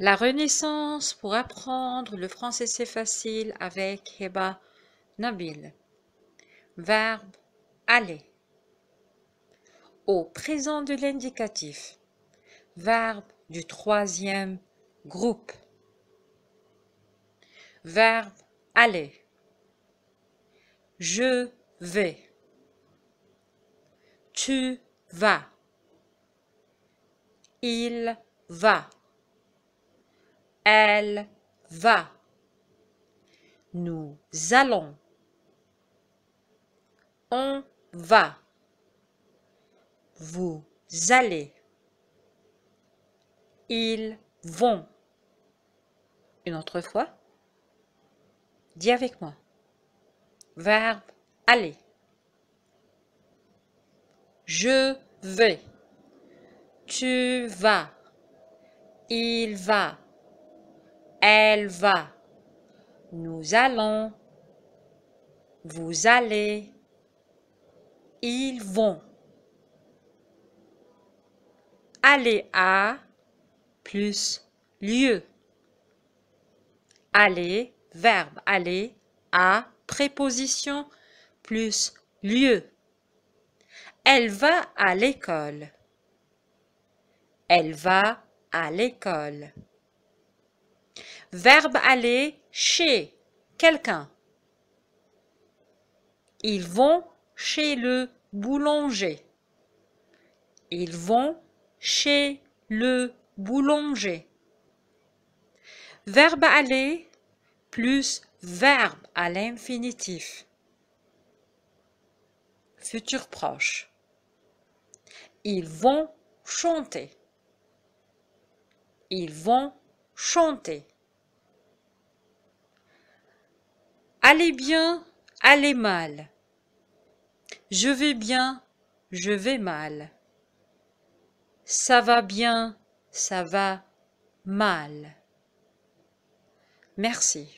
La Renaissance pour apprendre le français c'est facile avec Heba eh ben, Nabil. Verbe aller. Au présent de l'indicatif. Verbe du troisième groupe. Verbe aller. Je vais. Tu vas. Il va. Elle va. Nous allons. On va. Vous allez. Ils vont. Une autre fois. Dis avec moi. Verbe aller. Je vais. Tu vas. Il va. Elle va. Nous allons. Vous allez. Ils vont. Aller à plus lieu. Aller, verbe aller à préposition plus lieu. Elle va à l'école. Elle va à l'école. Verbe aller chez quelqu'un. Ils vont chez le boulanger. Ils vont chez le boulanger. Verbe aller plus verbe à l'infinitif. Futur proche. Ils vont chanter. Ils vont chanter. Allez bien, allez mal. Je vais bien, je vais mal. Ça va bien, ça va mal. Merci.